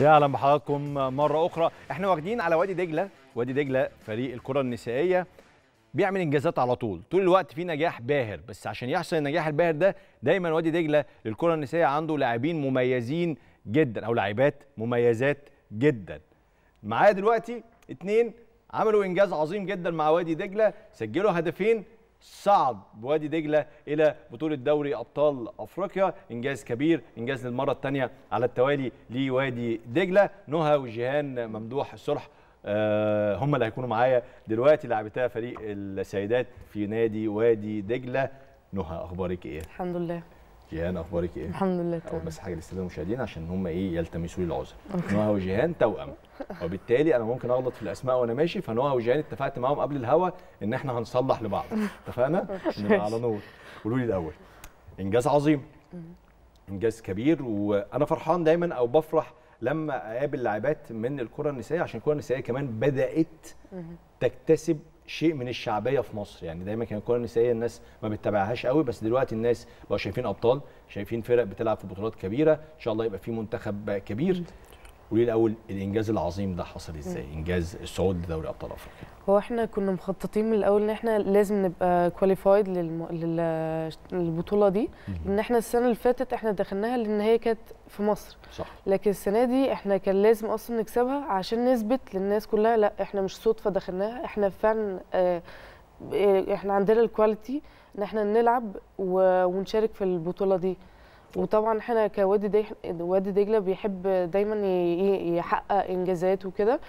يا اهلا بحضراتكم مره اخرى احنا واخدين على وادي دجله وادي دجله فريق الكره النسائيه بيعمل انجازات على طول طول الوقت في نجاح باهر بس عشان يحصل النجاح الباهر ده دايما وادي دجله للكره النسائيه عنده لاعبين مميزين جدا او لاعبات مميزات جدا معايا دلوقتي اتنين عملوا انجاز عظيم جدا مع وادي دجله سجلوا هدفين صعد بوادي دجله الى بطوله دوري ابطال افريقيا انجاز كبير انجاز للمره الثانيه على التوالي لوادي دجله نهى وجيهان ممدوح الصلح آه، هم اللي هيكونوا معايا دلوقتي لاعبتها فريق السيدات في نادي وادي دجله نهى اخبارك ايه الحمد لله جيهان اخبارك ايه؟ الحمد لله تمام بس حاجه للساده المشاهدين عشان هم ايه يلتمسوا لي العذر نهى وجيهان توأم وبالتالي انا ممكن اغلط في الاسماء وانا ماشي فنهى وجيهان اتفقت معاهم قبل الهوا ان احنا هنصلح لبعض اتفقنا؟ نبقى على نور قولوا لي الاول انجاز عظيم انجاز كبير وانا فرحان دايما او بفرح لما اقابل لاعبات من الكره النسائيه عشان الكره النسائيه كمان بدات تكتسب شيء من الشعبيه في مصر يعني دايما كان الكره النسائيه الناس ما بتتابعهاش قوي بس دلوقتي الناس بقوا شايفين ابطال شايفين فرق بتلعب في بطولات كبيره ان شاء الله يبقى في منتخب كبير قولي الاول الانجاز العظيم ده حصل ازاي انجاز الصعود لدوري ابطال افريقيا هو احنا كنا مخططين من الاول ان احنا لازم نبقى كواليفايد للبطوله دي لان احنا السنه اللي فاتت احنا دخلناها لان هي كانت في مصر صح لكن السنه دي احنا كان لازم اصلا نكسبها عشان نثبت للناس كلها لا احنا مش صدفه دخلناها احنا فعلا آه، آه، احنا عندنا الكواليتي ان احنا نلعب و... ونشارك في البطوله دي وطبعا احنا كوادي دي وادي دجله بيحب دايما يحقق انجازات وكده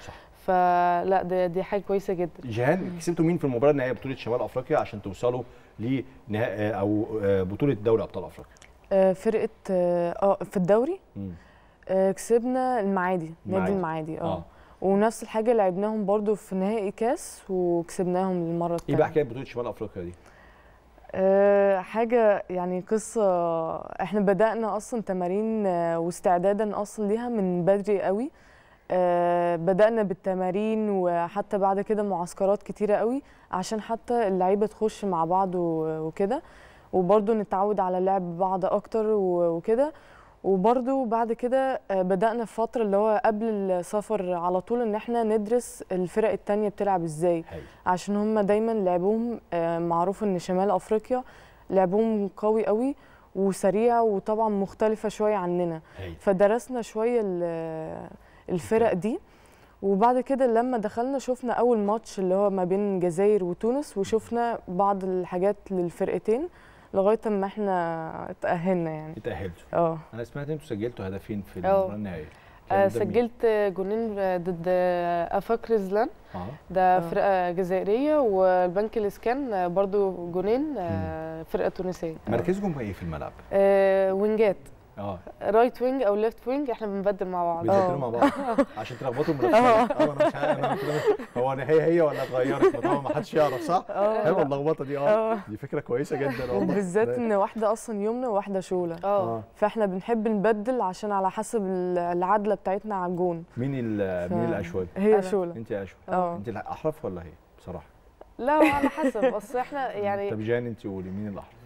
فلا دي, دي حاجه كويسه جدا جيهان كسبتوا مين في المباراه النهائيه بطوله شمال افريقيا عشان توصلوا لنهائي آه، او آه، بطوله دوري ابطال افريقيا آه، فرقه اه في الدوري كسبنا المعادي نادي المعادي اه, ونفس الحاجه لعبناهم برضو في نهائي كاس وكسبناهم للمره الثانيه ايه بقى حكايه بطوله شمال افريقيا دي آه، حاجة يعني قصة احنا بدأنا أصلا تمارين آه، واستعدادا أصلا ليها من بدري قوي آه، بدأنا بالتمارين وحتى بعد كده معسكرات كتيرة قوي عشان حتى اللعيبة تخش مع بعض وكده وبرضه نتعود على لعب بعض أكتر وكده وبرضو بعد كده آه، بدأنا في فترة اللي هو قبل السفر على طول ان احنا ندرس الفرق التانية بتلعب ازاي حي. عشان هم دايما لعبهم آه، معروف ان شمال افريقيا لعبهم قوي قوي وسريع وطبعا مختلفة شوية عننا حي. فدرسنا شوية آه، الفرق دي وبعد كده لما دخلنا شفنا اول ماتش اللي هو ما بين الجزائر وتونس وشفنا بعض الحاجات للفرقتين لغايه اما احنا اتاهلنا يعني اتاهلتوا اه انا سمعت انتوا سجلتوا هدفين في اه. المباراه النهائيه آه، سجلت جونين ضد افاك رزلان آه. ده آه. فرقه جزائريه والبنك الاسكان برضو جونين فرقه تونسيه مركزكم ايه في الملعب؟ آه وينجات رايت آه. وينج او ليفت وينج احنا بنبدل مع بعض بنبدل آه. مع بعض عشان تلخبطوا من آه. انا مش هو انا هي هي ولا اتغيرت طبعا ما حدش يعرف صح؟ حلوه اللخبطه دي اه دي فكره كويسه جدا والله بالذات ان واحده اصلا يمنى وواحده شوله اه فاحنا بنحب نبدل عشان على حسب العدله بتاعتنا على الجون مين ف... مين الاشول؟ هي شوله انت اشول اه انت الاحرف ولا هي بصراحه؟ لا على حسب اصل احنا يعني طب جان انت قولي مين الاحرف؟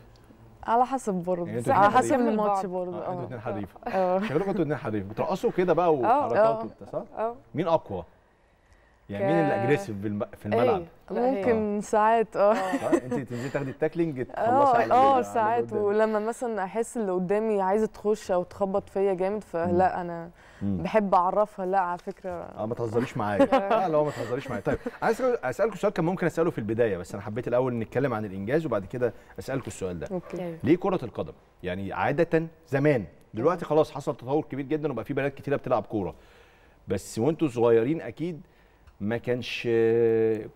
على حسب برضه يعني على حسب الماتش برضه اه انتوا اه. الاثنين حريف اه. شكلكم انتوا الاثنين حريف بترقصوا كده بقى اه، وحركات صح؟ مين اقوى؟ يعني مين الاجريسيف في إيه، الملعب؟ ممكن ساعات اه انت تنزلي تاخدي التاكلينج تخلصي اه اه ساعات ولما مثلا احس اللي قدامي عايزه تخش او تخبط فيا جامد فلا انا بحب اعرفها لا على فكره اه ما تهزريش معايا لا لا ما تهزريش معايا طيب عايز اسالكم سؤال كان ممكن اساله في البدايه بس انا حبيت الاول نتكلم عن الانجاز وبعد كده اسالكم السؤال ده أوكي. أيوه. ليه كره القدم يعني عاده زمان دلوقتي خلاص حصل تطور كبير جدا وبقى في بنات كتيره بتلعب كوره بس وانتوا صغيرين اكيد ما كانش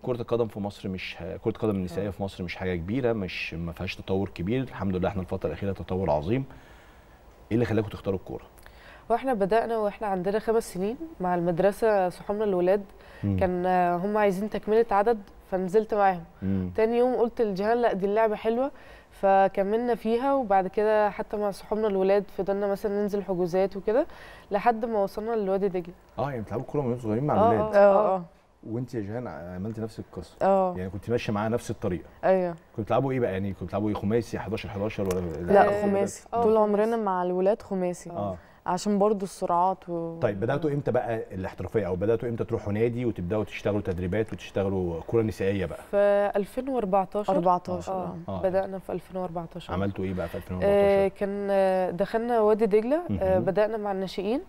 كره القدم في مصر مش كره القدم النسائيه في مصر مش حاجه كبيره مش ما فيهاش تطور كبير الحمد لله احنا الفتره الاخيره تطور عظيم ايه اللي خلاكم تختاروا الكوره واحنا بدانا واحنا عندنا خمس سنين مع المدرسه صحابنا الولاد مم. كان هم عايزين تكمله عدد فنزلت معاهم تاني يوم قلت لجهان لا دي اللعبه حلوه فكملنا فيها وبعد كده حتى مع صحابنا الولاد فضلنا مثلا ننزل حجوزات وكده لحد ما وصلنا لوادي دجل اه يعني بتلعبوا كوره من صغيرين مع آه، الولاد آه،, اه اه وانت يا جيهان عملت نفس القصه اه يعني كنت ماشيه معاها نفس الطريقه ايوه كنت بتلعبوا ايه بقى يعني كنت بتلعبوا ايه خماسي 11 11 ولا لا آه، خماسي طول عمرنا مع الولاد خماسي اه عشان برضو السرعات و... طيب بداتوا امتى بقى الاحترافيه او بداتوا امتى تروحوا نادي وتبداوا تشتغلوا تدريبات وتشتغلوا كره نسائيه بقى في 2014 14 آه. آه. بدانا في 2014 عملتوا ايه بقى في 2014 آه كان دخلنا وادي دجله آه بدانا مع الناشئين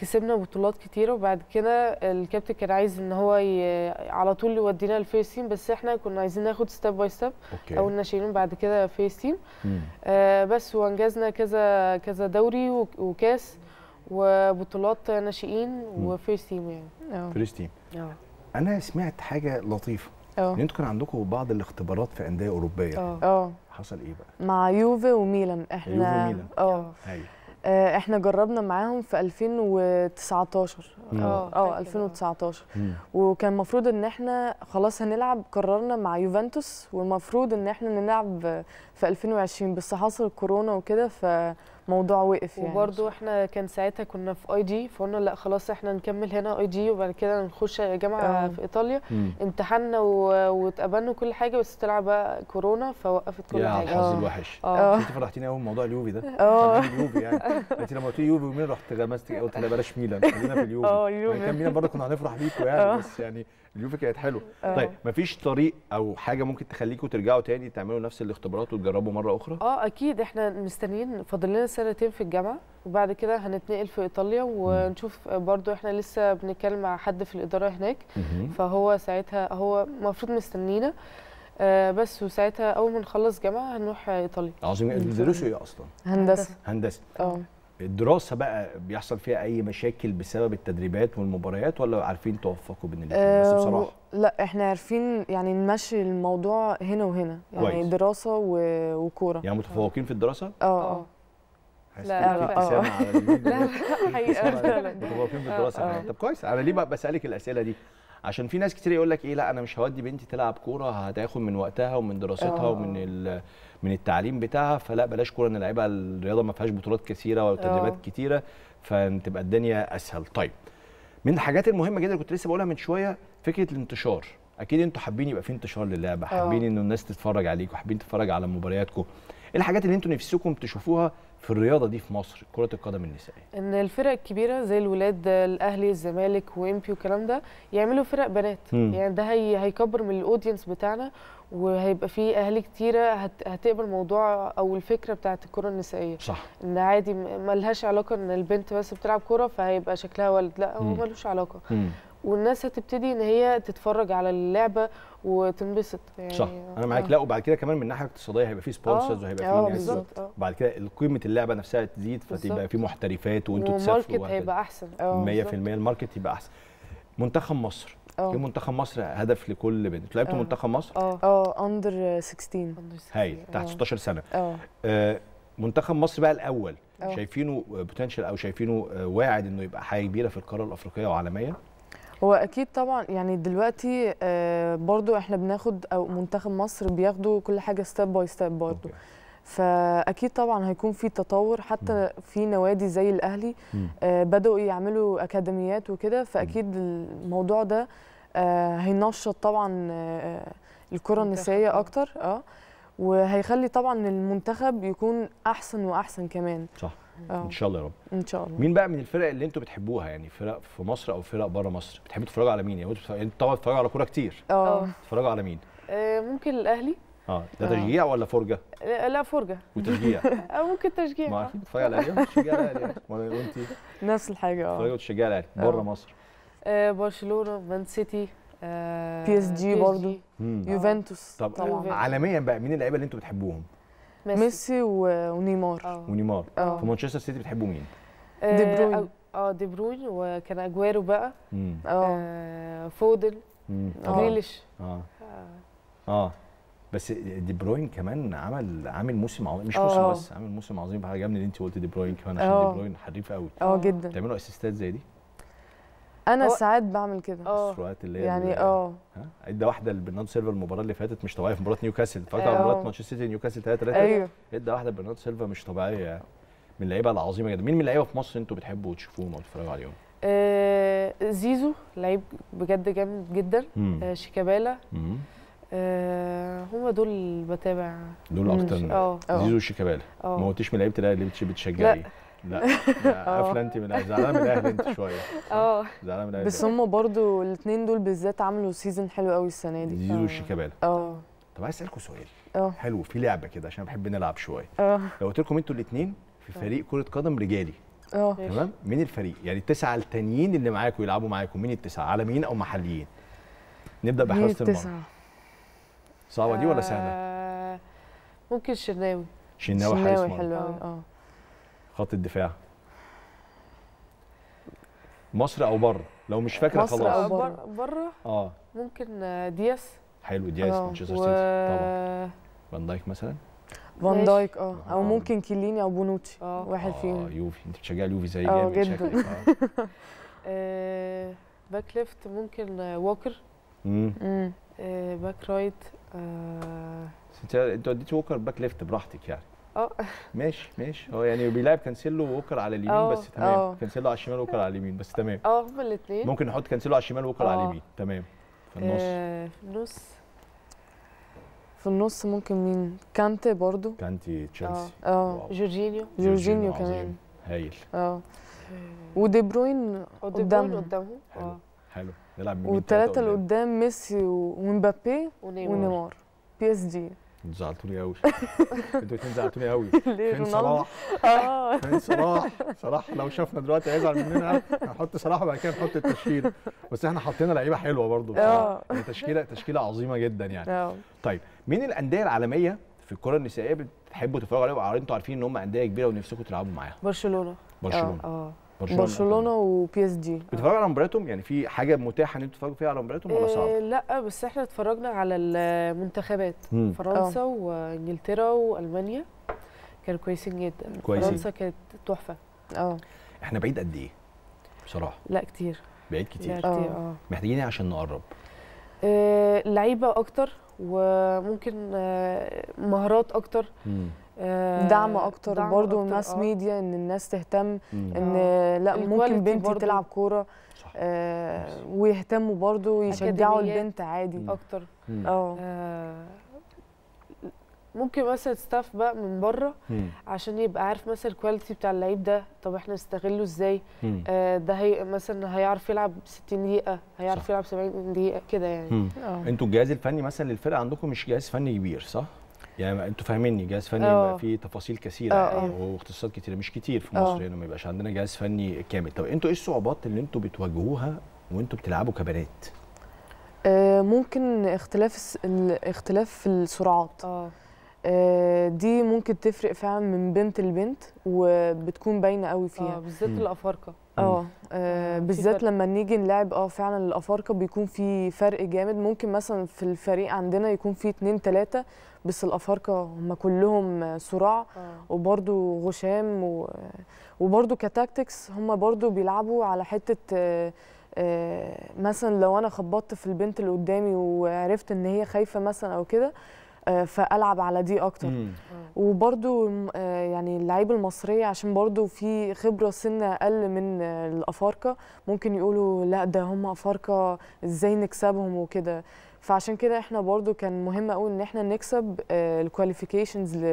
كسبنا بطولات كتيره وبعد كده الكابتن كان عايز ان هو ي... على طول يودينا الفيرست تيم بس احنا كنا عايزين ناخد ستيب باي ستيب او الناشئين بعد كده فيرست تيم آه بس وانجزنا كذا كذا دوري وكاس وبطولات ناشئين وفيرست تيم يعني فيرست اه. تيم اه انا سمعت حاجه لطيفه اه ان انتوا كان عندكم بعض الاختبارات في انديه اوروبيه اه حصل اه. ايه بقى مع يوفي وميلان احنا يوفي وميلان اه, أيوه. أيوه. آه، احنا جربنا معاهم في 2019 اه اه 2019 مم. وكان المفروض ان احنا خلاص هنلعب قررنا مع يوفنتوس والمفروض ان احنا نلعب في 2020 بس حصل كورونا وكده فموضوع وقف يعني وبرضه احنا كان ساعتها كنا في اي جي فقلنا لا خلاص احنا نكمل هنا اي جي وبعد كده نخش جامعه آه. في ايطاليا مم. امتحنا واتقابلنا وكل حاجه بس طلع بقى كورونا فوقفت كل يا حاجه الحظ اه. الوحش اه. اه انت فرحتيني قوي بموضوع اليوفي ده اه اليوفي يعني انت لما قلت لي يوفي ومين رحت غمزتك قلت لا بلاش ميلان خلينا في اليوفي اه اليوفي يعني كان ميلان برضه كنا هنفرح بيكوا يعني أوه. بس يعني اليوفي كانت حلوه اه. طيب مفيش طريق او حاجه ممكن تخليكم ترجعوا تاني تعملوا نفس الاختبارات وتجربوا هتجربوا مره اخرى اه اكيد احنا مستنيين فاضل لنا سنتين في الجامعه وبعد كده هنتنقل في ايطاليا ونشوف برضو احنا لسه بنتكلم مع حد في الاداره هناك فهو ساعتها هو المفروض مستنينا آه بس وساعتها اول ما نخلص جامعه هنروح ايطاليا عظيم بتدرسوا ايه اصلا هندسه هندسه اه الدراسه بقى بيحصل فيها اي مشاكل بسبب التدريبات والمباريات ولا عارفين توفقوا بين الاثنين بس آه، بصراحه لا احنا عارفين يعني نمشي الموضوع هنا وهنا يعني كويس. دراسه وكوره يعني متفوقين في الدراسه اه اه, آه. لا لا لا حقيقه متفوقين في الدراسه آه، يعني. طب كويس انا ليه بسالك الاسئله دي عشان في ناس كتير يقول لك ايه لا انا مش هودي بنتي تلعب كوره هتاخد من وقتها ومن دراستها أوه. ومن من التعليم بتاعها فلا بلاش كوره نلعبها الرياضه ما فيهاش بطولات كثيره ولا تدريبات آه. كتيره فتبقى الدنيا اسهل طيب من الحاجات المهمه جدا اللي كنت لسه بقولها من شويه فكره الانتشار اكيد انتوا حابين يبقى في انتشار للعبه حابين آه. ان الناس تتفرج عليكم حابين تتفرج على مبارياتكم إيه الحاجات اللي انتوا نفسكم تشوفوها في الرياضه دي في مصر كره القدم النسائيه ان الفرق الكبيره زي الولاد الاهلي الزمالك وامبي والكلام ده يعملوا فرق بنات م. يعني ده هي هيكبر من الاودينس بتاعنا وهيبقى في اهالي كتيره هت... هتقبل الموضوع او الفكره بتاعه الكره النسائيه صح ان عادي ملهاش علاقه ان البنت بس بتلعب كوره فهيبقى شكلها ولد لا هو ملوش علاقه م. والناس هتبتدي ان هي تتفرج على اللعبه وتنبسط يعني صح انا معاك آه. لا وبعد كده كمان من الناحيه الاقتصاديه هيبقى في سبونسرز آه. وهيبقى في آه، ناس يعني آه. بعد كده قيمه اللعبه نفسها تزيد فتبقى في محترفات وانتوا تسافروا الماركت هيبقى احسن 100% الماركت يبقى احسن منتخب مصر في إيه منتخب مصر هدف لكل بنت لعبتوا منتخب مصر اه اه اندر 16 هايل تحت 16 سنه اه منتخب مصر بقى الاول أوه. شايفينه بوتنشال او شايفينه واعد انه يبقى حاجه كبيره في القاره الافريقيه وعالميا هو اكيد طبعا يعني دلوقتي آه، برضو احنا بناخد او منتخب مصر بياخدوا كل حاجه ستيب باي ستيب برضو فاكيد طبعا هيكون في تطور حتى في نوادي زي الاهلي آه، بداوا يعملوا اكاديميات وكده فاكيد الموضوع ده آه، هينشط طبعا الكره النسائيه اكتر اه وهيخلي طبعا المنتخب يكون احسن واحسن كمان صح أوه. ان شاء الله يا رب ان شاء الله مين بقى من الفرق اللي انتوا بتحبوها يعني فرق في مصر او فرق بره مصر بتحبوا تتفرجوا على مين يعني, يعني انتوا طبعا بتتفرجوا على كوره كتير اه, آه. تتفرجوا على مين آه، ممكن الاهلي اه ده أوه. تشجيع ولا فرجه آه، لا فرجه وتشجيع او ممكن تشجيع ما اكيد على الاهلي تشجيع الاهلي إيه. نفس الحاجه اه تتفرجوا وتشجع الاهلي بره مصر برشلونه مان سيتي بي اس جي برضه يوفنتوس طب عالميا بقى مين اللعيبه اللي انتوا بتحبوهم ميسي, ميسي ونيمار أوه. ونيمار أوه. في مانشستر سيتي بتحبوا مين؟ آه، دي بروين اه دي بروين وكان اجويرو بقى اه, آه، فودن جريليش آه. اه اه بس دي بروين كمان عمل عامل موسم عظيم مش موسم بس عامل موسم عظيم عجبني اللي انت قلت دي بروين كمان عشان أوه. دي بروين حريف قوي اه جدا تعملوا اسيستات زي دي انا ساعات بعمل كده اه اللي هي يعني اه ادى واحده لبرناردو سيلفا المباراه اللي فاتت مش طبيعيه في مباراه نيوكاسل اتفرجت على آه. مباراه مانشستر سيتي نيوكاسل 3 3 ايوه ادى إيه واحده لبرناردو سيلفا مش طبيعيه يعني من اللعيبه العظيمه جدا مين من اللعيبه في مصر انتوا بتحبوا تشوفوهم او تتفرجوا عليهم؟ آه زيزو لعيب بجد جامد جدا آه شيكابالا هما آه، هم دول اللي بتابع دول اكتر اه زيزو وشيكابالا آه. ما قلتيش من لعيبه الاهلي اللي بتشجعي لا آه. قافله انت من زعلانه من الاهلي انت شويه اه زعلانه من الاهلي بس هم برضو الاثنين دول بالذات عملوا سيزون حلو قوي السنه دي زيزو الشيكابالا اه طب عايز اسالكم سؤال اه حلو في لعبه كده عشان بحب نلعب شويه اه لو قلت لكم انتوا الاثنين في آه. فريق كره قدم رجالي اه تمام مين الفريق يعني التسعه التانيين اللي معاكم يلعبوا معاكم مين التسعه عالميين او محليين نبدا بحراسه المرمى صعبه دي ولا آه، سهله ممكن الشناوي شناوي حارس مرمى حلو اه خط الدفاع مصر او بره لو مش فاكره خلاص مصر او بره بره اه ممكن آه، دياس حلو دياس آه، مانشستر سيتي طبعا فان دايك مثلا فان دايك آه. اه او ممكن كيليني او بونوتشي واحد فيهم اه يوفي انت بتشجع اليوفي زي جامد جدا اه باك ليفت ممكن ووكر امم باك رايت انت انت اديتي ووكر باك ليفت براحتك يعني اه. ماشي ماشي هو يعني بيلعب كانسيلو ووكر على اليمين أوه. بس تمام أوه. كانسيلو على الشمال ووكر على اليمين بس تمام اه هما الاثنين ممكن نحط كانسيلو على الشمال ووكر على اه. اليمين تمام في آه، النص في النص في النص ممكن مين كانتي برضو كانتي تشيلسي اه جورجينيو جورجينيو كمان هايل اه ودي بروين قدامهم قدامهم اه حلو نلعب والثلاثه اللي قدام ميسي ومبابي ونيمار بي اس دي زعلتوني قوي انتوا الاثنين زعلتوني قوي فين صلاح؟ آه. فين صلاح؟ صلاح لو شافنا دلوقتي هيزعل مننا هنحط صلاح وبعد كده نحط التشكيل بس احنا حطينا لعيبه حلوه برضه آه. بصراحه يعني تشكيله تشكيله عظيمه جدا يعني آه. طيب مين الانديه العالميه في الكره النسائيه بتحبوا تتفرجوا عليها انتوا عارفين ان هم انديه كبيره ونفسكم تلعبوا معاها برشلونه برشلونه اه برشلونه يعني. برشلونه وبي اس جي بتتفرج على مبارياتهم يعني في حاجه متاحه ان انتوا تتفرجوا فيها على مبارياتهم ولا صعب؟ إيه، لا بس احنا اتفرجنا على المنتخبات مم. آه. فرنسا أوه. وانجلترا والمانيا كانوا كويسين جدا كويسين. فرنسا كانت تحفه اه احنا بعيد قد ايه بصراحه لا كتير بعيد كتير كتير آه. اه محتاجين ايه عشان نقرب آه، لعيبه اكتر وممكن مهارات اكتر مم. آه، دعم اكتر دعم برضو أكتر ماس آه. ميديا ان الناس تهتم مم. ان لا ممكن بنتي برضو. تلعب كوره آه ويهتموا برضو ويشجعوا البنت عادي اكتر آه. اه ممكن مثلا ستاف بقى من بره عشان يبقى عارف مثلا الكواليتي بتاع اللعيب ده طب احنا نستغله ازاي آه ده هي مثلا هيعرف يلعب 60 دقيقه هيعرف صح. يلعب 70 دقيقه كده يعني انتوا الجهاز الفني مثلا للفرقه عندكم مش جهاز فني كبير صح يعني انتوا فاهميني جهاز فني في اه. فيه تفاصيل كثيره اه، يعني اه. واختصاصات كثيره مش كتير في مصر هنا يعني ما يبقاش عندنا جهاز فني كامل طب انتوا ايه الصعوبات اللي انتوا بتواجهوها وانتوا بتلعبوا كبنات ممكن اختلاف اختلاف في السرعات آه دي ممكن تفرق فعلا من بنت لبنت وبتكون باينه قوي فيها بالذات الافارقه اه آه، بالذات لما نيجي نلعب اه فعلا الافارقه بيكون في فرق جامد ممكن مثلا في الفريق عندنا يكون في اتنين تلاته بس الافارقه هم كلهم صراع آه. وبرده غشام و... وبرده كتاكتكس هم برده بيلعبوا على حته آه،, آه مثلا لو انا خبطت في البنت اللي قدامي وعرفت ان هي خايفه مثلا او كده آه، فالعب على دي اكتر آه. وبرده آه، يعني اللعيبه المصريه عشان برده في خبره سن اقل من الافارقه ممكن يقولوا لا ده هم افارقه ازاي نكسبهم وكده فعشان كده احنا برده كان مهم قوي ان احنا نكسب الكواليفيكيشنز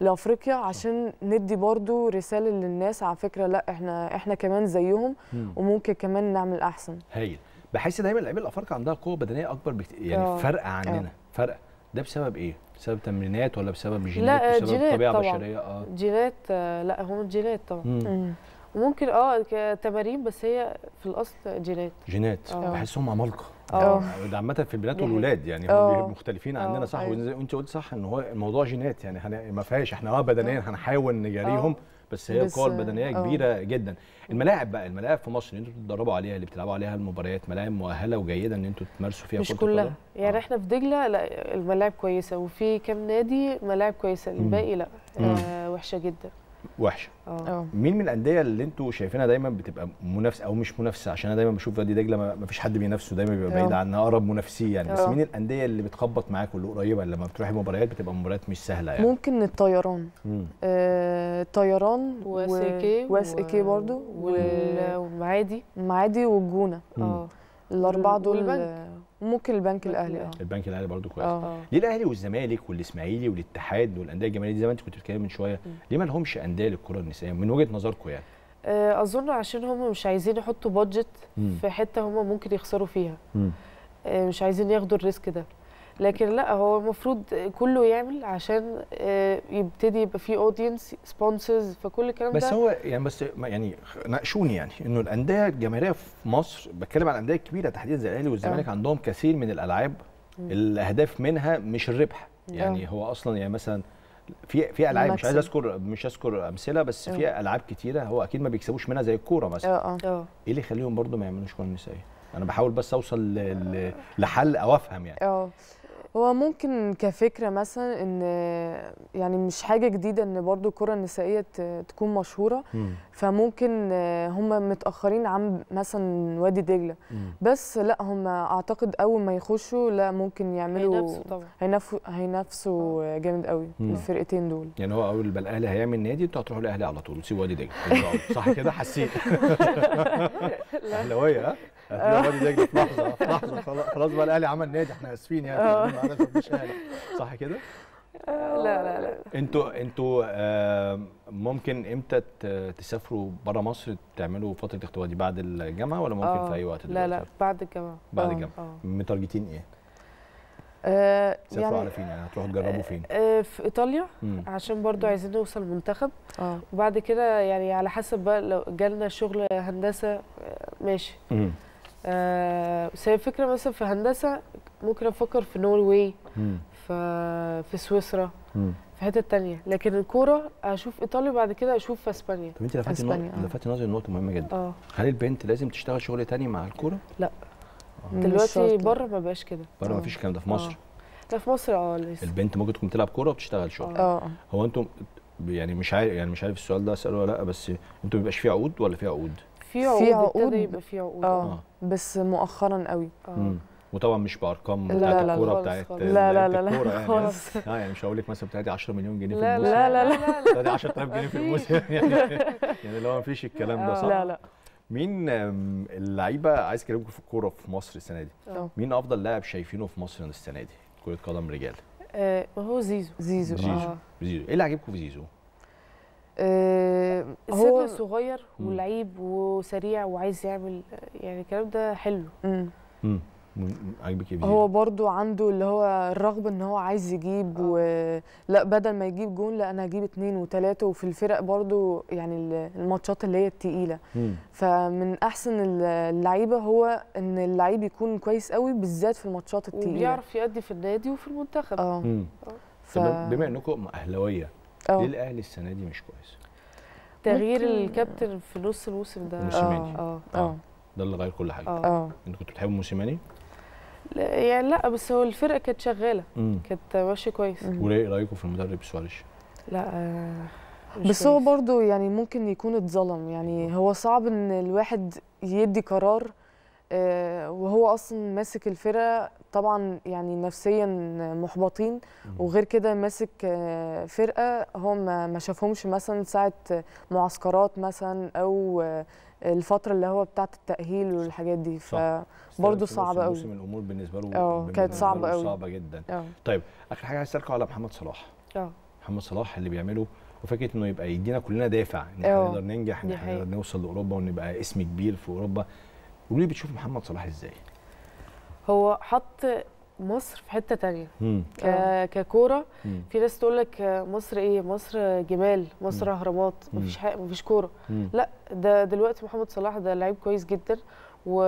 لافريقيا عشان ندي برضو رساله للناس على فكره لا احنا احنا كمان زيهم وممكن كمان نعمل احسن هايل بحس دايما اللعيبه الافارقه عندها قوه بدنيه اكبر بكتير يعني فرق عننا فرق ده بسبب ايه؟ بسبب تمرينات ولا بسبب جينات؟ لا بسبب جينات طبيعه طبعا. بشريه اه جينات آه، لا هو جينات طبعا وممكن اه تمارين بس هي في الاصل جينات جينات آه. بحسهم عمالقه آه. اه ده عامه في البنات والولاد يعني هم مختلفين عننا صح أيوة. وانت قلت صح ان هو الموضوع جينات يعني ما فيهاش احنا اه بدنيا هنحاول نجاريهم أوه. بس هي قوه بدنيه آه. كبيره أوه. جدا الملاعب بقى الملاعب في مصر اللي انتوا بتتدربوا عليها اللي بتلعبوا عليها المباريات ملاعب مؤهله وجيده ان انتوا تمارسوا فيها مش كلها يعني آه. احنا في دجله لا الملاعب كويسه وفي كام نادي ملاعب كويسه الباقي لا آه وحشه جدا وحشه أوه. اه. مين من الانديه اللي انتوا شايفينها دايما بتبقى منافسه او مش منافسه عشان انا دايما بشوف نادي دجله ما فيش حد بينافسه دايما بيبقى بعيد اه. عنها اقرب منافسيه يعني أوه. بس اه. مين الانديه اللي بتخبط معاك واللي قريبه لما بتروحي مباريات بتبقى مباريات مش سهله يعني ممكن الطيران آه، الطيران اي كي برضه والمعادي المعادي والجونه اه الاربعه دول والبنك. ممكن البنك الاهلي اه البنك الاهلي برضو كويس أوه. آه. ليه الاهلي والزمالك والاسماعيلي والاتحاد والانديه الجماهيريه زي ما انت كنت بتتكلم من شويه ليه ما لهمش انديه للكره النسائيه من وجهه نظركم يعني آه، اظن عشان هم مش عايزين يحطوا بادجت في حته هم ممكن يخسروا فيها مم. آه، مش عايزين ياخدوا الريسك ده لكن لا هو المفروض كله يعمل عشان آه، يبتدي يبقى في اودينس سبونسرز فكل الكلام ده بس هو يعني بس يعني ناقشوني يعني انه الانديه الجماهيريه في مصر بتكلم عن الانديه الكبيره تحديدا زي الاهلي والزمالك أه. عندهم كثير من الالعاب الاهداف منها مش الربح آه. يعني أه. هو اصلا يعني مثلا في في العاب مش عايز اذكر مش اذكر امثله بس آه. في العاب كتيره هو اكيد ما بيكسبوش منها زي الكوره مثلا اه اه ايه اللي يخليهم برضو ما يعملوش كوره نسائيه؟ انا بحاول بس اوصل لحل او افهم يعني اه هو ممكن كفكره مثلا ان يعني مش حاجه جديده ان برضو الكره النسائيه تكون مشهوره مم. فممكن هم متاخرين عن مثلا وادي دجله بس لا هم اعتقد اول ما يخشوا لا ممكن يعملوا هينافسوا طبعا هينافسوا هينافسوا آه. جامد قوي مم. الفرقتين دول يعني هو اول ما الاهلي هيعمل نادي انتوا هتروحوا الاهلي على طول وتسيبوا وادي دجله صح كده حسيت اهلاويه آه. آه. الواد ده في لحظه في لحظه خلاص بقى الاهلي عمل نادي احنا اسفين يعني آه. صح كده؟ آه. لا لا لا انتوا انتوا ممكن امتى تسافروا بره مصر تعملوا فتره دي بعد الجامعه ولا ممكن في اي وقت لا لا بعد الجامعه بعد الجامعه متارجتين ايه؟ آه سافروا يعني على فين يعني هتروحوا تجربوا فين؟ في ايطاليا عشان برضو عايزين نوصل منتخب وبعد كده يعني على حسب بقى لو جالنا شغل هندسه ماشي آه، بس هي الفكره مثلا في هندسه ممكن افكر في نوروي في في سويسرا في حتت تانية لكن الكوره اشوف ايطاليا بعد كده اشوف في اسبانيا طب انت لفتي آه. لفتي نظري نقطه مهمه جدا اه هل البنت لازم تشتغل شغل تاني مع الكوره؟ لا آه. دلوقتي بره ما بقاش كده بره ما فيش الكلام ده في مصر لا في مصر اه لسه البنت ممكن تكون بتلعب كوره وبتشتغل شغل اه هو انتم يعني مش عارف يعني مش عارف السؤال ده اساله ولا لا بس انتم ما بيبقاش فيه عقود ولا فيه عقود؟ في عقود في عقود يبقى في عقود آه. اه بس مؤخرا قوي اه وطبعا مش بارقام بتاعت الكوره بتاعت لا لا لا لا يعني. خالص يعني, يعني مش هقول لك مثلا بتاعتي 10 مليون جنيه في الموسم لا لا لا لا بتاعتي 10000 جنيه في الموسم يعني يعني اللي هو ما فيش الكلام ده آه. صح؟ لا لا مين اللعيبه عايز اكلمكم في الكوره في مصر السنه دي آه. مين افضل لاعب شايفينه في مصر السنه دي كره قدم رجال هو زيزو زيزو زيزو ايه اللي عجبكم في زيزو؟ آه هو صغير ولعيب وسريع وعايز يعمل يعني الكلام ده حلو امم عاجبك ايه هو برضو عنده اللي هو الرغبه ان هو عايز يجيب آه. لا بدل ما يجيب جون لا انا هجيب اثنين وثلاثه وفي الفرق برضو يعني الماتشات اللي هي الثقيله فمن احسن اللعيبه هو ان اللعيب يكون كويس قوي بالذات في الماتشات الثقيله وبيعرف يأدي في النادي وفي المنتخب اه, آه. ف... بما انكم اهلاويه ليه الاهلي السنه دي مش كويس تغيير الكابتن في نص الموسم ده موسيماني اه اه, آه. ده اللي غير كل حاجه اه انت كنت بتحب موسيماني لا يعني لا بس هو الفرقه كانت شغاله كانت ماشيه كويس وايه رايكم في المدرب سواريش لا آه، بس هو برضه يعني ممكن يكون اتظلم يعني هو صعب ان الواحد يدي قرار آه، وهو اصلا ماسك الفرقه طبعا يعني نفسيا محبطين وغير كده ماسك آه، فرقه هم ما شافهمش مثلا ساعه معسكرات مثلا او آه، الفتره اللي هو بتاعه التاهيل والحاجات دي فبرضه صعبه قوي موسم الامور بالنسبه له آه، كانت صعبه قوي صعبه جدا أوه. طيب اخر حاجه عايز اسالكم على محمد صلاح اه محمد صلاح اللي بيعمله وفكره انه يبقى يدينا كلنا دافع ان احنا نقدر ننجح ان احنا نقدر نوصل لاوروبا ونبقى اسم كبير في اوروبا قولي لي بتشوف محمد صلاح ازاي هو حط مصر في حته تانية اه. ككوره مم. في ناس تقول لك مصر ايه مصر جمال مصر اهرامات مفيش حق مفيش كوره لا ده دلوقتي محمد صلاح ده لعيب كويس جدا و...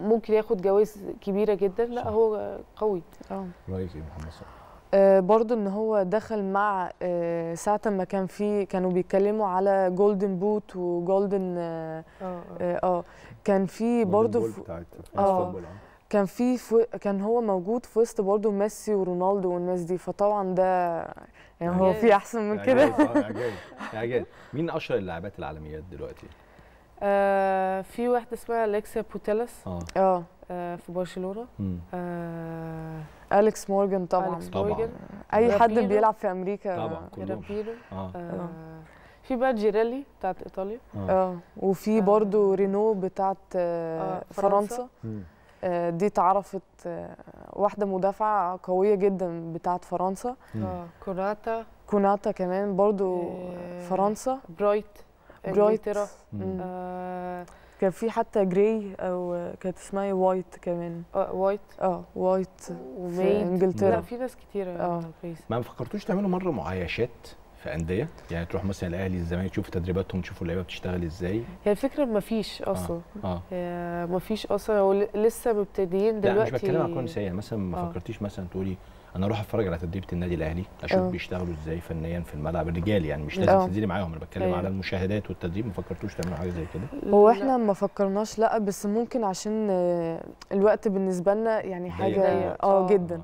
وممكن ياخد جوائز كبيره جدا لا هو قوي اه رايك ايه محمد صلاح آه، برضه ان هو دخل مع آه، ساعه ما كان في كانوا بيتكلموا على جولدن بوت وجولدن اه اه, آه كان في برضه اه كان في فو... كان هو موجود في وسط برضه ميسي ورونالدو والناس دي فطبعا ده يعني هو في احسن من كده عجيب آه، عجيب مين اشهر اللاعبات العالميات دلوقتي؟ آه في واحده اسمها اليكسيا بوتيلس آه. آه. اه في برشلونه آه اليكس مورجان طبعا أليكس طبعا مورجان. اي حد بيلعب في امريكا طبعا كلهم آه. آه. في بقى جيريلي بتاعت ايطاليا اه وفي برضه رينو بتاعت فرنسا, فرنسا. آه، دي تعرفت آه، واحده مدافعه قويه جدا بتاعه فرنسا آه، كوناتا كوناتا كمان برضو فرنسا برايت برايت كان في حتى جراي او كانت اسمها إيه، وايت كمان آه وايت اه وايت في انجلترا لا في ناس كتيره آه. ما فكرتوش تعملوا مره معايشات في انديه يعني تروح مثلا الاهلي الزمالك تشوف تدريباتهم تشوفوا اللعيبه بتشتغل ازاي هي يعني الفكره ما فيش آه، اصلا آه. آه. ما فيش اصلا هو لسه مبتدئين دلوقتي لا مش بتكلم على الكوره النسائيه مثلا ما آه. فكرتيش مثلا تقولي انا اروح اتفرج على تدريبه النادي الاهلي اشوف آه. بيشتغلوا ازاي فنيا في الملعب الرجال يعني مش لازم آه. تنزلي معاهم انا بتكلم آه. على المشاهدات والتدريب ما فكرتوش تعملوا حاجه زي كده هو احنا ما فكرناش لا بس ممكن عشان الوقت بالنسبه لنا يعني حاجه اه جدا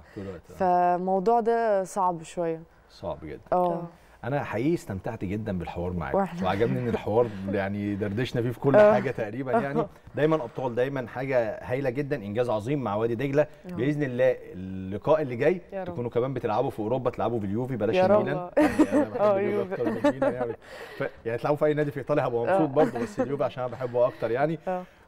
فالموضوع ده صعب شويه صعب جدا اه, آه. انا حقيقي استمتعت جدا بالحوار معاك وعجبني ان الحوار يعني دردشنا فيه في كل آه. حاجه تقريبا يعني دايما ابطال دايما حاجه هايله جدا انجاز عظيم مع وادي دجله باذن الله اللقاء اللي جاي تكونوا كمان بتلعبوا في اوروبا تلعبوا في اليوفي بلاش يعني آه، الميلان يعني يعني تلعبوا في اي نادي في ايطاليا هبقى آه. مبسوط برضه بس اليوفي عشان انا بحبه اكتر يعني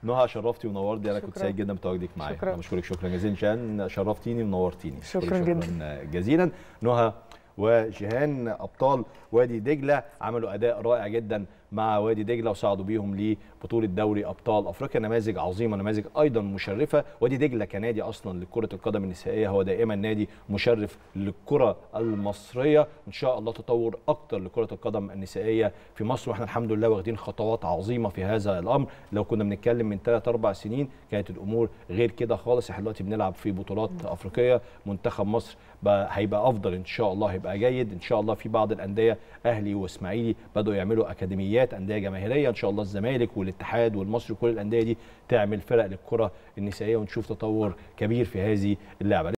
نهى شرفتي ونورتي انا كنت سعيد جدا بتواجدك معايا بشكرك شكرا جزيلا شرفتيني ونورتيني شكرا, شكرا جدا جزيلا نهى وجيهان ابطال وادي دجله عملوا اداء رائع جدا مع وادي دجله وصعدوا بيهم لبطوله دوري ابطال افريقيا نماذج عظيمه نماذج ايضا مشرفه وادي دجله كنادي اصلا لكره القدم النسائيه هو دائما نادي مشرف للكره المصريه ان شاء الله تطور اكتر لكره القدم النسائيه في مصر واحنا الحمد لله واخدين خطوات عظيمه في هذا الامر لو كنا بنتكلم من 3 4 سنين كانت الامور غير كده خالص احنا دلوقتي بنلعب في بطولات افريقيه منتخب مصر هيبقى افضل ان شاء الله هيبقى جيد ان شاء الله في بعض الانديه اهلي واسماعيلي بداوا يعملوا اكاديميات انديات انديه جماهيريه ان شاء الله الزمالك والاتحاد والمصري وكل الانديه دي تعمل فرق للكره النسائيه ونشوف تطور كبير في هذه اللعبه